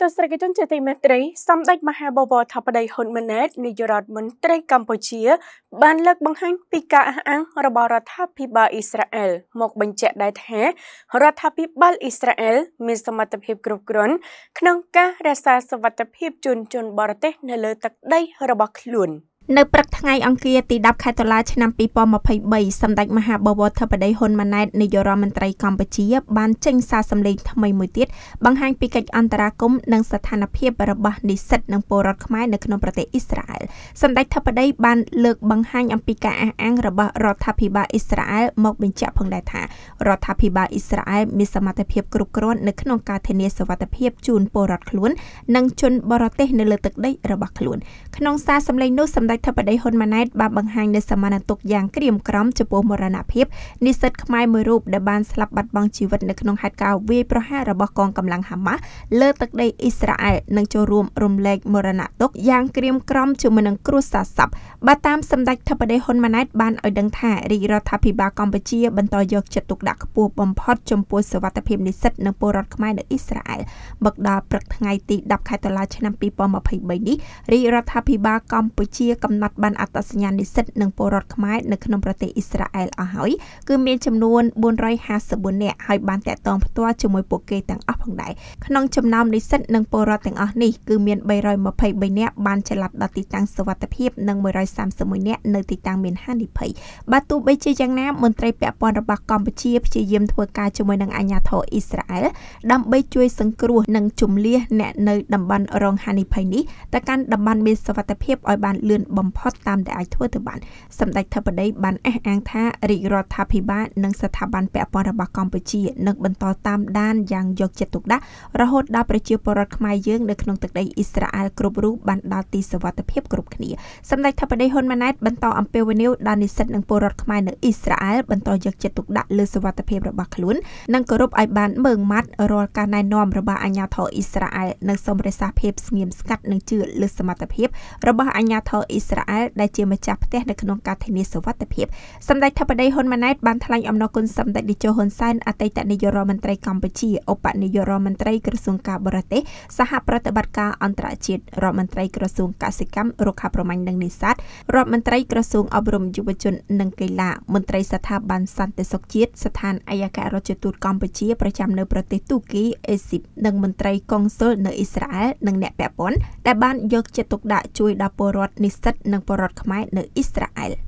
ទស្សនិកជនជាទីមេត្រីសម្ដេចមហាបវរធិបតីហ៊ុនម៉ាណែតនាយករដ្ឋមន្ត្រីកម្ពុជា បានលើក បង្ហាញពីការអះអាងរបស់រដ្ឋាភិបាលអ៊ីស្រាអែលមកបញ្ជាក់ដែរថារដ្ឋាភិបាលអ៊ីស្រាអែលមានសមត្ថភាពគ្រប់គ្រាន់ក្នុងការរក្សាសុវត្ថិភាពជនជនបរទេស នៅលើទឹកដី របស់ខ្លួន។នៅព្រឹកថ្ងៃអង្គារទី10ខែតុលាឆ្នាំ2023សម្ដេចមហាបវរធិបតីហ៊ុនម៉ាណែតនាយករដ្ឋមន្ត្រីកម្ពុជា បានចេញសារសម្លេងថ្មីមួយទៀតបង្ហាញពីកិច្ចអន្តរាគមន៍និងស្ថានភាពរបស់និស្សិតនិងពលរដ្ឋខ្មែរនៅក្នុងប្រទេសអ៊ីស្រាអែលសម្ដេចធិបតីបានលើកបង្ហាញអំពីការអះអាងរបស់រដ្ឋាភិបាលអ៊ីស្រាអែលមកបញ្ជាក់ផងដែរថារដ្ឋាភិបាលអ៊ីស្រាអែលមានសមត្ថភាពគ្រប់គ្រាន់នៅក្នុងការធានាសុវត្ថិភាពជូនពលរដ្ឋខ្លួននិងជនបរទេសនៅលើទឹកដីរបស់ខ្លួនក្នុងសារសម្លេងនោះសម្ដេចដោយធិបតីហ៊ុនម៉ាណែតបានបង្ហាញនូវសមានទុកយ៉ាងក្រៀមក្រំចំពោះមរណភាពនិស្សិតខ្មែរមួយរូបដែលបានស្លាប់បាត់បង់ជីវិតនៅក្នុងហេតុការណ៍វាយប្រហាររបស់កងកម្លាំងហាម៉ាស់លើទឹកដីអ៊ីស្រាអែលនិងចូលរួមរំលែកមរណទុកយ៉ាងក្រៀមក្រំជាមួយនឹងគ្រួសារសពបាទតាមសម្ដេចធិបតីហ៊ុនម៉ាណែតបានឲ្យដឹងថារាជរដ្ឋាភិបាលកម្ពុជាបន្តយកចិត្តទុកដាក់ខ្ពស់បំផុតចំពោះសុវត្ថិភាពនិស្សិតនិងពលរដ្ឋខ្មែរនៅអ៊ីស្រាអែលមកដល់ព្រឹកថ្ងៃទី10ខែតុលាឆ្នាំ2023នេះរាជរដ្ឋាភិបាលកម្ពុជាកកំណត់បានអត្តសញ្ញាណនិស្សិតនិងពលរដ្ឋខ្មែរនៅក្នុងប្រទេសអ៊ីស្រាអែលអស់ហើយគឺមានចំនួន454នាក់ហើយបានតាក់ទងផ្ទាល់ជាមួយពួកគេទាំងអស់ផងដែរក្នុងចំណោមនិស្សិតនិងពលរដ្ឋទាំងអស់នេះគឺមាន323នាក់បានចល័តដល់ទីតាំងសុវត្ថិភាពនិង131នាក់នៅទីតាំងមានហានិភ័យបើទោះបីជាយ៉ាងណាមន្ត្រីពាក់ព័ន្ធរបស់កម្ពុជាព្យាយាមធ្វើការជាមួយនឹងអាជ្ញាធរអ៊ីស្រាអែលដើម្បីជួយសង្គ្រោះនិងជំលះអ្នកនៅតំបន់រងហានិភ័យនេះទៅកាន់តំបន់មានសុវត្ថិភាពឲ្យបានលឿនបំផុតតាមដែលអាចធ្វើទៅបាន សម្ដេចធិបតីបានអះអាងថារាជរដ្ឋាភិបាលនិងស្ថាប័នពាក់ព័ន្ធរបស់កម្ពុជានឹងបន្តតាមដានយ៉ាងយកចិត្តទុកដាក់រហូតដល់ប្រជាពលរដ្ឋខ្មែរយើងនៅក្នុងទឹកដីអ៊ីស្រាអែលគ្រប់រូបបានដល់ទីសុវត្ថិភាពគ្រប់គ្នាសម្ដេចធិបតីហ៊ុនម៉ាណែតបន្តអំពាវនាវដល់និស្សិតនិងពលរដ្ឋខ្មែរនៅអ៊ីស្រាអែលបន្តយកចិត្តទុកដាក់លើសុវត្ថិភាពរបស់ខ្លួននិងគោរពឲ្យបានមើងម៉ាត់រាល់ការណែនាំរបស់អាជ្ញាធរអ៊ីស្រាអែលនិងសូមរក្សាភាពស្ងៀមស្ងាត់និងជឿលើសមត្ថភាពរបស់អាជ្ញាធរអ៊ីស្រាអែលដែលជាម្ចាស់ផ្ទះនៅក្នុងការធានាសុវត្ថិភាពសម្ដេចធិបតីហ៊ុនម៉ាណែតបានថ្លែងអំណរគុណសម្ដេចតេជោហ៊ុនសែនអតីតនាយករដ្ឋមន្ត្រីកម្ពុជាឧបនាយករដ្ឋមន្ត្រីក្រសួងការបរទេសសហប្រតិបត្តិការអន្តរជាតិរដ្ឋមន្ត្រីក្រសួងកសិកម្មរុក្ខាប្រមាញ់និងនេសាទរដ្ឋមន្ត្រីក្រសួងអប់រំយុវជននិងកីឡាមន្ត្រីស្ថាប័នសន្តិសុខជាតិស្ថានអាយការដ្ឋទូតកម្ពុជាប្រចាំនៅប្រទេសទូគីអេស៊ីបនិងមន្ត្រីកុងស៊ុលនៅអ៊ីស្រាអែលនិងអ្នកពាក់ព័ន្ធដែលបានយកចិត្តទុកដាក់ជួយដល់ពលរដ្ឋនិស្សិតនិងពលរដ្ឋខ្មែរនៅអ៊ីស្រាអែល។